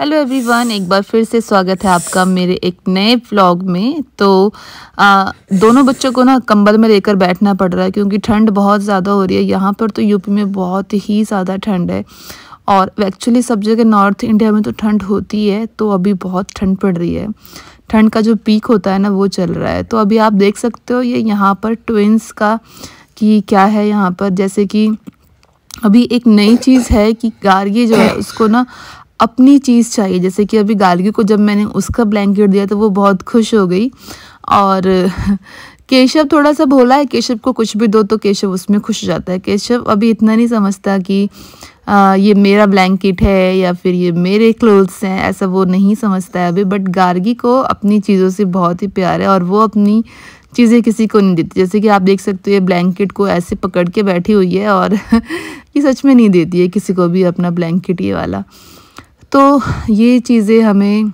Hello everyone एक बार फिर से स्वागत है आपका मेरे एक नए व्लॉग में तो आ, दोनों बच्चों को ना कंबल में लेकर बैठना पड़ रहा है क्योंकि ठंड बहुत ज़्यादा हो रही है यहाँ पर तो यूपी में बहुत ही ज़्यादा ठंड है और एक्चुअली सब जगह नॉर्थ इंडिया में तो ठंड होती है तो अभी बहुत ठंड पड़ रही है ठंड का जो पीक होता है ना वो चल रहा है तो अभी आप देख सकते हो ये यहाँ पर ट्विंस का कि क्या है यहाँ पर जैसे कि अभी एक नई चीज़ है कि गार्गी जो है उसको ना अपनी चीज़ चाहिए जैसे कि अभी गार्गी को जब मैंने उसका ब्लैंकेट दिया तो वो बहुत खुश हो गई और केशव थोड़ा सा भोला है केशव को कुछ भी दो तो केशव उसमें खुश हो जाता है केशव अभी इतना नहीं समझता कि आ, ये मेरा ब्लैंकेट है या फिर ये मेरे क्लोथ्स हैं ऐसा वो नहीं समझता है अभी बट गार्गी को अपनी चीज़ों से बहुत ही प्यार है और वो अपनी चीज़ें किसी को नहीं देती जैसे कि आप देख सकते हो ये ब्लैंकेट को ऐसे पकड़ के बैठी हुई है और ये सच में नहीं देती है किसी को भी अपना ब्लैंकेट ये वाला तो ये चीज़ें हमें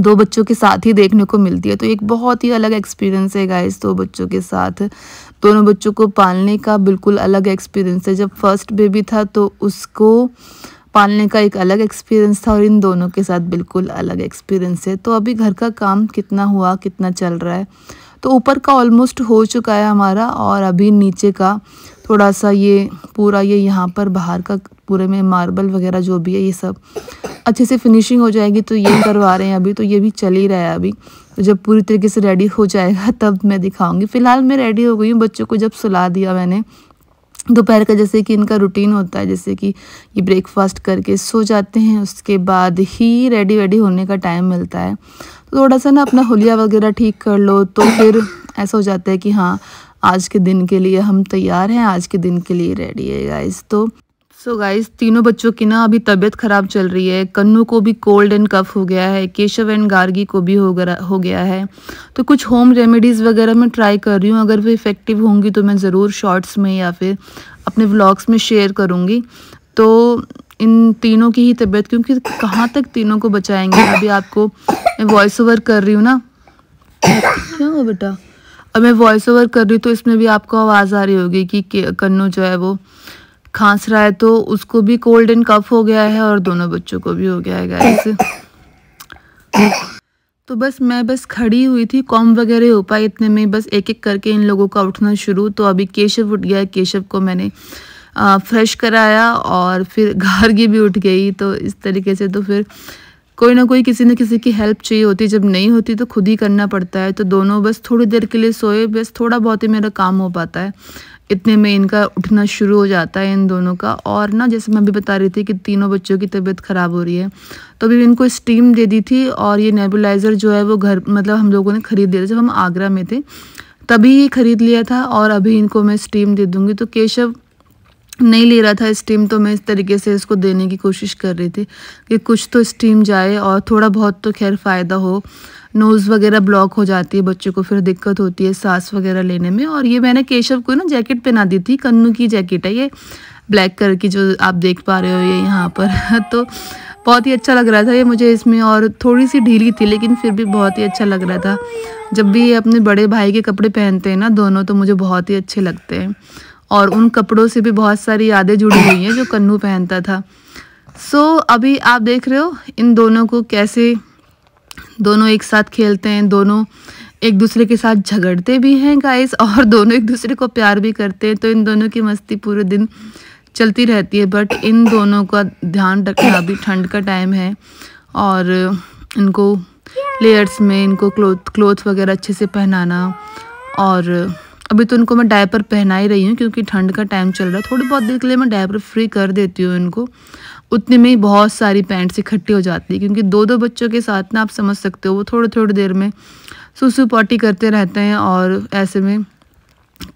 दो बच्चों के साथ ही देखने को मिलती है तो एक बहुत ही अलग एक्सपीरियंस है गाइस दो बच्चों के साथ दोनों बच्चों को पालने का बिल्कुल अलग एक्सपीरियंस है जब फर्स्ट बेबी था तो उसको पालने का एक अलग एक्सपीरियंस था और इन दोनों के साथ बिल्कुल अलग एक्सपीरियंस है तो अभी घर का काम कितना हुआ कितना चल रहा है तो ऊपर का ऑलमोस्ट हो चुका है हमारा और अभी नीचे का थोड़ा सा ये पूरा ये यहाँ पर बाहर का पूरे में मार्बल वगैरह जो भी है ये सब अच्छे से फिनिशिंग हो जाएगी तो ये करवा रहे हैं अभी तो ये भी चल ही रहा है अभी तो जब पूरी तरीके से रेडी हो जाएगा तब मैं दिखाऊंगी फ़िलहाल मैं रेडी हो गई हूँ बच्चों को जब सुला दिया मैंने दोपहर का जैसे कि इनका रूटीन होता है जैसे कि ये ब्रेकफास्ट करके सो जाते हैं उसके बाद ही रेडी वेडी होने का टाइम मिलता है तो थोड़ा सा ना अपना होलिया वगैरह ठीक कर लो तो फिर ऐसा हो जाता है कि हाँ आज के दिन के लिए हम तैयार हैं आज के दिन के लिए रेडी है गाइस तो सो so गाइस तीनों बच्चों की ना अभी तबीयत ख़राब चल रही है कन्नू को भी कोल्ड एंड कफ हो गया है केशव एंड गार्गी को भी हो गया हो गया है तो कुछ होम रेमेडीज़ वगैरह मैं ट्राई कर रही हूँ अगर वो इफ़ेक्टिव होंगी तो मैं ज़रूर शॉर्ट्स में या फिर अपने व्लॉग्स में शेयर करूँगी तो इन तीनों की ही तबीयत क्योंकि कहाँ तक तीनों को बचाएंगे अभी आपको मैं वॉइस ओवर कर रही हूँ ना क्या हो बेटा अब मैं वॉइस ओवर कर रही हूँ तो इसमें भी आपको आवाज़ आ रही होगी कि कन्नू जो है वो खांस रहा है तो उसको भी कोल्ड एंड कफ हो गया है और दोनों बच्चों को भी हो गया है गाइस तो बस मैं बस खड़ी हुई थी कॉम वगैरह हो पाई इतने में बस एक एक करके इन लोगों का उठना शुरू तो अभी केशव उठ गया केशव को मैंने फ्रेश कराया और फिर गार्गी भी उठ गई तो इस तरीके से तो फिर कोई ना कोई किसी न किसी की हेल्प चाहिए होती जब नहीं होती तो खुद ही करना पड़ता है तो दोनों बस थोड़ी देर के लिए सोए बस थोड़ा बहुत ही मेरा काम हो पाता है इतने में इनका उठना शुरू हो जाता है इन दोनों का और ना जैसे मैं अभी बता रही थी कि तीनों बच्चों की तबीयत ख़राब हो रही है तो अभी इनको स्टीम दे दी थी और ये नेबुलाइज़र जो है वो घर मतलब हम लोगों ने ख़रीद दिया था जब हम आगरा में थे तभी ही ख़रीद लिया था और अभी इनको मैं स्टीम दे दूँगी तो केशव नहीं ले रहा था स्टीम तो मैं इस तरीके से इसको देने की कोशिश कर रही थी कि कुछ तो स्टीम जाए और थोड़ा बहुत तो खैर फ़ायदा हो नोज़ वगैरह ब्लॉक हो जाती है बच्चों को फिर दिक्कत होती है सांस वगैरह लेने में और ये मैंने केशव को ना जैकेट पहना दी थी कन्नू की जैकेट है ये ब्लैक कलर की जो आप देख पा रहे हो ये यहाँ पर तो बहुत ही अच्छा लग रहा था ये मुझे इसमें और थोड़ी सी ढीली थी लेकिन फिर भी बहुत ही अच्छा लग रहा था जब भी ये अपने बड़े भाई के कपड़े पहनते हैं ना दोनों तो मुझे बहुत ही अच्छे लगते हैं और उन कपड़ों से भी बहुत सारी यादें जुड़ी हुई हैं जो कन्नू पहनता था सो so, अभी आप देख रहे हो इन दोनों को कैसे दोनों एक साथ खेलते हैं दोनों एक दूसरे के साथ झगड़ते भी हैं गाइस और दोनों एक दूसरे को प्यार भी करते हैं तो इन दोनों की मस्ती पूरे दिन चलती रहती है बट इन दोनों का ध्यान रखना अभी ठंड का टाइम है और इनको लेयर्स में इनको क्लोथ क्लोथ वगैरह अच्छे से पहनाना और अभी तो इनको मैं डायपर पहना ही रही हूँ क्योंकि ठंड का टाइम चल रहा है थोड़ी बहुत देर के लिए मैं डायपर फ्री कर देती हूँ इनको उतने में ही बहुत सारी पैंट्स इकट्ठी हो जाती है क्योंकि दो दो बच्चों के साथ ना आप समझ सकते हो वो थोड़ी थोड़ी देर में सुसु पॉटी करते रहते हैं और ऐसे में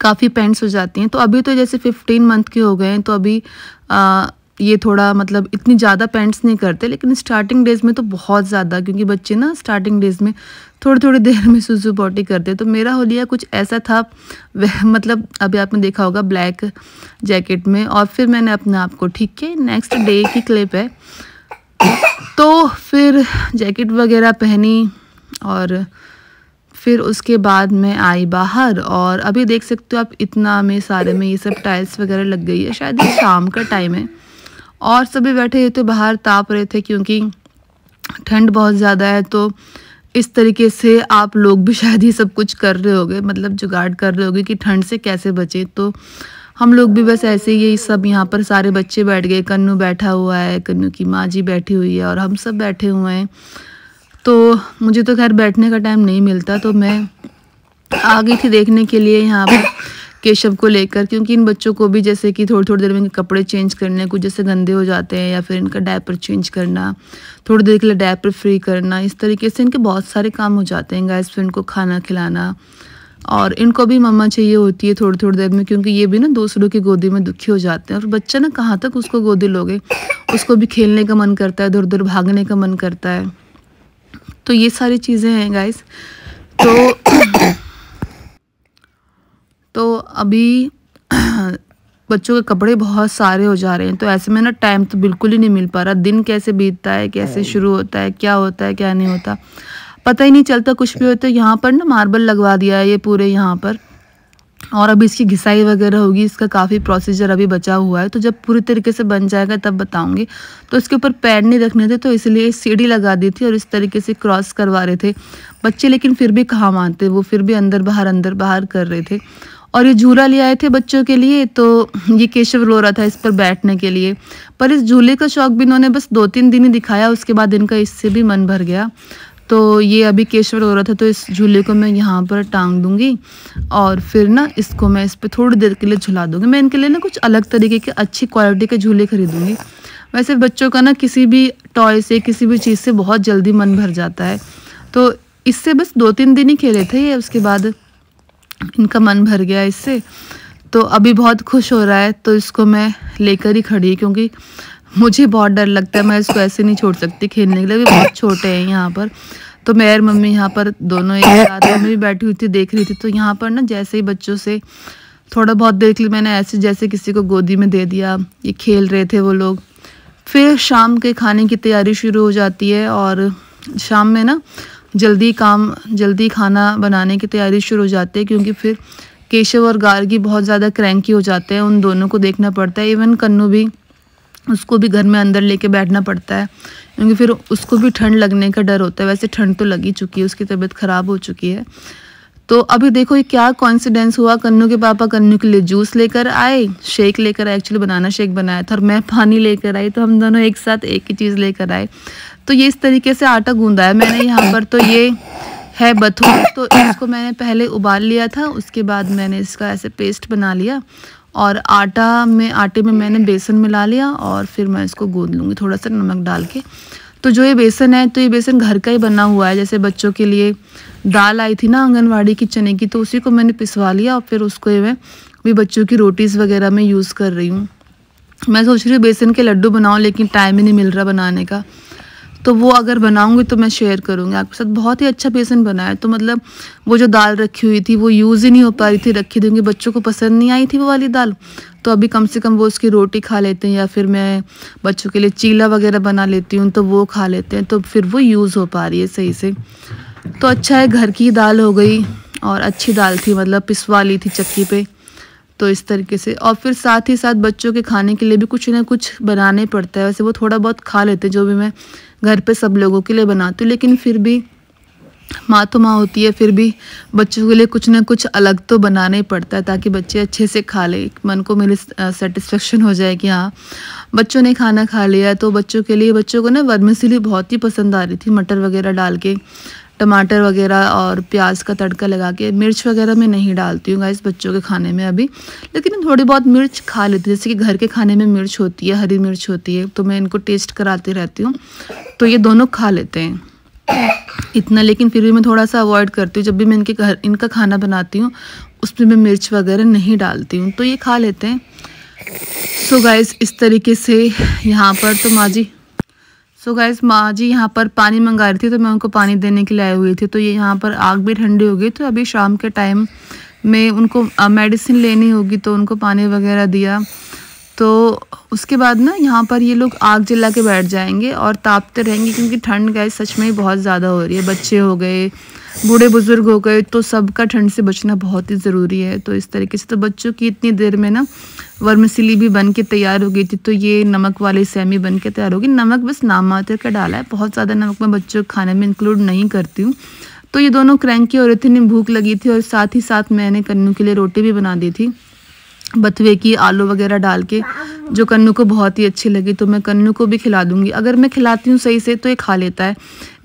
काफ़ी पैंट्स हो जाती हैं तो अभी तो जैसे फिफ्टीन मंथ के हो गए हैं तो अभी आ, ये थोड़ा मतलब इतनी ज़्यादा पैंट्स नहीं करते लेकिन स्टार्टिंग डेज़ में तो बहुत ज़्यादा क्योंकि बच्चे ना स्टार्टिंग डेज़ में थोड़ी थोड़ी देर में सुसु पॉटी करते तो मेरा हो लिया कुछ ऐसा था वह मतलब अभी आपने देखा होगा ब्लैक जैकेट में और फिर मैंने अपने आप को ठीक किया नेक्स्ट डे की क्लिप है तो फिर जैकेट वगैरह पहनी और फिर उसके बाद मैं आई बाहर और अभी देख सकते हो आप इतना में सारे में ये सब टाइल्स वगैरह लग गई है शायद ये शाम का टाइम है और सभी बैठे हुए थे बाहर ताप रहे थे क्योंकि ठंड बहुत ज़्यादा है तो इस तरीके से आप लोग भी शायद ये सब कुछ कर रहे होगे मतलब जुगाड़ कर रहे होगे कि ठंड से कैसे बचें तो हम लोग भी बस ऐसे ही सब यहाँ पर सारे बच्चे बैठ गए कन्नू बैठा हुआ है कन्नू की माँ जी बैठी हुई है और हम सब बैठे हुए हैं तो मुझे तो खैर बैठने का टाइम नहीं मिलता तो मैं आ गई थी देखने के लिए यहाँ पर केशव को लेकर क्योंकि इन बच्चों को भी जैसे कि थोड़ी थोड़ी देर में कपड़े चेंज करने कुछ जैसे गंदे हो जाते हैं या फिर इनका डायपर चेंज करना थोड़ी देर के लिए डायपर फ्री करना इस तरीके से इनके बहुत सारे काम हो जाते हैं गैस फिर इनको खाना खिलाना और इनको भी मम्मा चाहिए होती है थोड़ी थोड़ी देर में क्योंकि ये भी ना दूसरों की गोदी में दुखी हो जाते हैं और बच्चा ना कहाँ तक उसको गोदी लोगे उसको भी खेलने का मन करता है इधर उधर भागने का मन करता है तो ये सारी चीज़ें हैं गाइस तो तो अभी बच्चों के कपड़े बहुत सारे हो जा रहे हैं तो ऐसे में ना टाइम तो बिल्कुल ही नहीं मिल पा रहा दिन कैसे बीतता है कैसे हाँ। शुरू होता है क्या होता है क्या नहीं होता पता ही नहीं चलता कुछ भी होता तो है यहाँ पर ना मार्बल लगवा दिया है ये पूरे यहाँ पर और अभी इसकी घिसाई वगैरह होगी इसका काफ़ी प्रोसीजर अभी बचा हुआ है तो जब पूरी तरीके से बन जाएगा तब बताऊंगी तो इसके ऊपर पैड नहीं रखने थे तो इसलिए सीढ़ी लगा दी थी और इस तरीके से क्रॉस करवा रहे थे बच्चे लेकिन फिर भी कहाँ मानते वो फिर भी अंदर बाहर अंदर बाहर कर रहे थे और ये झूला ले आए थे बच्चों के लिए तो ये केशव रो रहा था इस पर बैठने के लिए पर इस झूले का शौक भी इन्होंने बस दो तीन दिन ही दिखाया उसके बाद इनका इससे भी मन भर गया तो ये अभी केशव रो रहा था तो इस झूले को मैं यहाँ पर टांग दूँगी और फिर ना इसको मैं इस पर थोड़ी देर के लिए झुला दूँगी मैं इनके लिए ना कुछ अलग तरीके के अच्छी क्वालिटी के झूले खरीदूँगी वैसे बच्चों का ना किसी भी टॉय से किसी भी चीज़ से बहुत जल्दी मन भर जाता है तो इससे बस दो तीन दिन ही खेले थे ये उसके बाद इनका मन भर गया इससे तो अभी बहुत खुश हो रहा है तो इसको मैं लेकर ही खड़ी क्योंकि मुझे बहुत डर लगता है मैं इसको ऐसे नहीं छोड़ सकती खेलने के लिए भी बहुत छोटे हैं यहाँ पर तो और मम्मी यहाँ पर दोनों एक साथ मम्मी भी बैठी हुई थी देख रही थी तो यहाँ पर ना जैसे ही बच्चों से थोड़ा बहुत देख ली मैंने ऐसे जैसे किसी को गोदी में दे दिया ये खेल रहे थे वो लोग फिर शाम के खाने की तैयारी शुरू हो जाती है और शाम में ना जल्दी काम जल्दी खाना बनाने की तैयारी शुरू हो जाती है क्योंकि फिर केशव और गार्गी बहुत ज़्यादा क्रैंकी हो जाते हैं उन दोनों को देखना पड़ता है इवन कन्नू भी उसको भी घर में अंदर लेके बैठना पड़ता है क्योंकि फिर उसको भी ठंड लगने का डर होता है वैसे ठंड तो लगी चुकी है उसकी तबीयत ख़राब हो चुकी है तो अभी देखो ये क्या कॉन्सिडेंस हुआ कन्नू के पापा कन्नू के लिए जूस लेकर आए शेक लेकर आए एक्चुअली बनाना शेक बनाया था और मैं पानी लेकर आई तो हम दोनों एक साथ एक ही चीज़ लेकर आए तो ये इस तरीके से आटा गूंदा है मैंने यहाँ पर तो ये है बथुआ तो इसको मैंने पहले उबाल लिया था उसके बाद मैंने इसका ऐसे पेस्ट बना लिया और आटा में आटे में मैंने बेसन मिला लिया और फिर मैं इसको गूंद लूँगी थोड़ा सा नमक डाल के तो जो ये बेसन है तो ये बेसन घर का ही बना हुआ है जैसे बच्चों के लिए दाल आई थी ना आंगनवाड़ी की चने की तो उसी को मैंने पिसवा लिया और फिर उसको मैं भी बच्चों की रोटीज़ वगैरह में यूज़ कर रही हूँ मैं सोच रही हूँ बेसन के लड्डू बनाऊँ लेकिन टाइम ही नहीं मिल रहा बनाने का तो वो अगर बनाऊँगी तो मैं शेयर करूँगी आपके साथ बहुत ही अच्छा बेसन बनाया तो मतलब वो जो दाल रखी हुई थी वो यूज़ ही नहीं हो पा रही थी रखी थी बच्चों को पसंद नहीं आई थी वो वाली दाल तो अभी कम से कम वो उसकी रोटी खा लेते हैं या फिर मैं बच्चों के लिए चीला वगैरह बना लेती हूँ तो वो खा लेते हैं तो फिर वो यूज़ हो पा रही है सही से तो अच्छा है घर की दाल हो गई और अच्छी दाल थी मतलब पिसवा ली थी चक्की पे तो इस तरीके से और फिर साथ ही साथ बच्चों के खाने के लिए भी कुछ ना कुछ बनाने पड़ता है वैसे वो थोड़ा बहुत खा लेते हैं जो भी मैं घर पे सब लोगों के लिए बनाती हूँ लेकिन फिर भी माँ तो माँ होती है फिर भी बच्चों के लिए कुछ ना कुछ अलग तो बनाना ही पड़ता है ताकि बच्चे अच्छे से खा ले मन को मेरे सेटिस्फेक्शन हो जाए कि हाँ बच्चों ने खाना खा लिया तो बच्चों के लिए बच्चों को ना वर्मसिली बहुत ही पसंद आ रही थी मटर वगैरह डाल के टमाटर वगैरह और प्याज का तड़का लगा के मिर्च वगैरह मैं नहीं डालती हूँ गाइस बच्चों के खाने में अभी लेकिन थोड़ी बहुत मिर्च खा लेती हूँ जैसे कि घर के खाने में मिर्च होती है हरी मिर्च होती है तो मैं इनको टेस्ट कराती रहती हूँ तो ये दोनों खा लेते हैं इतना लेकिन फिर भी मैं थोड़ा सा अवॉइड करती हूँ जब भी मैं इनके घर इनका खाना बनाती हूँ उसमें मैं मिर्च वगैरह नहीं डालती हूँ तो ये खा लेते हैं सो so गाइस इस तरीके से यहाँ पर तो माँ जी सो गैस माँ जी यहाँ पर पानी मंगा रही थी तो मैं उनको पानी देने के लिए आई हुई थी तो ये यहाँ पर आग भी ठंडी हो गई तो अभी शाम के टाइम में उनको मेडिसिन लेनी होगी तो उनको पानी वगैरह दिया तो उसके बाद ना यहाँ पर ये लोग आग जला के बैठ जाएंगे और तापते रहेंगे क्योंकि ठंड गए सच में बहुत ज़्यादा हो रही है बच्चे हो गए बूढ़े बुज़ुर्ग हो गए तो सबका ठंड से बचना बहुत ही ज़रूरी है तो इस तरीके से तो बच्चों की इतनी देर में ना वर्मसिली भी बन के तैयार हो गई थी तो ये नमक वाले सेमी बन के तैयार होगी नमक बस नाम मात्र का डाला है बहुत ज़्यादा नमक मैं बच्चों के खाने में इंक्लूड नहीं करती हूँ तो ये दोनों क्रैंकी औरतें ने भूख लगी थी और साथ ही साथ मैंने कन्नू के लिए रोटी भी बना दी थी बथुए की आलू वगैरह डाल के जो कन्नू को बहुत ही अच्छी लगी तो मैं कन्नू को भी खिला दूंगी अगर मैं खिलाती हूँ सही से तो ये खा लेता है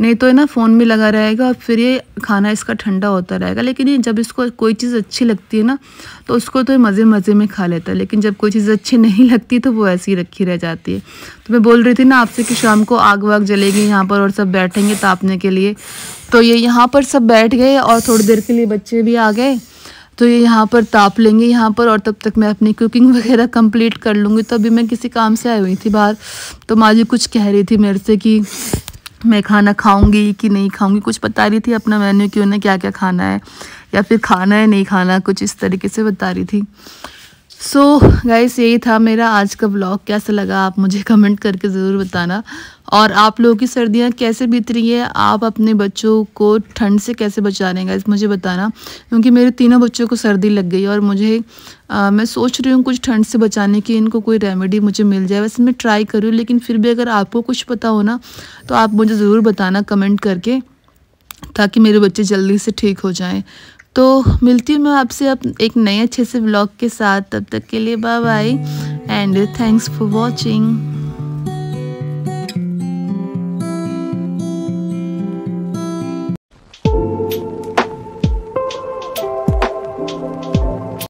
नहीं तो है ना फ़ोन में लगा रहेगा और फिर ये खाना इसका ठंडा होता रहेगा लेकिन ये जब इसको कोई चीज़ अच्छी लगती है ना तो उसको तो मज़े मज़े में खा लेता है लेकिन जब कोई चीज़ अच्छी नहीं लगती तो वो ऐसी रखी रह जाती है तो मैं बोल रही थी ना आपसे कि शाम को आग वाग जलेगी यहाँ पर और सब बैठेंगे तापने के लिए तो ये यहाँ पर सब बैठ गए और थोड़ी देर के लिए बच्चे भी आ गए तो ये यहाँ पर ताप लेंगे यहाँ पर और तब तक मैं अपनी कुकिंग वगैरह कंप्लीट कर लूँगी तो अभी मैं किसी काम से आई हुई थी बाहर तो माँ जी कुछ कह रही थी मेरे से कि मैं खाना खाऊंगी कि नहीं खाऊंगी कुछ बता रही थी अपना मेन्यू कि उन्हें क्या क्या खाना है या फिर खाना है नहीं खाना कुछ इस तरीके से बता रही थी सो so, गाइस यही था मेरा आज का ब्लॉग कैसा लगा आप मुझे कमेंट करके ज़रूर बताना और आप लोगों की सर्दियाँ कैसे बीत रही है आप अपने बच्चों को ठंड से कैसे बचा रहे हैं मुझे बताना क्योंकि मेरे तीनों बच्चों को सर्दी लग गई और मुझे आ, मैं सोच रही हूँ कुछ ठंड से बचाने की इनको कोई रेमेडी मुझे मिल जाए वैसे मैं ट्राई कर रही हूँ लेकिन फिर भी अगर आपको कुछ पता हो ना तो आप मुझे ज़रूर बताना कमेंट करके ताकि मेरे बच्चे जल्दी से ठीक हो जाएँ तो मिलती हूँ मैं आपसे अब एक नए अच्छे से ब्लॉग के साथ तब तक के लिए bye bye and thanks for watching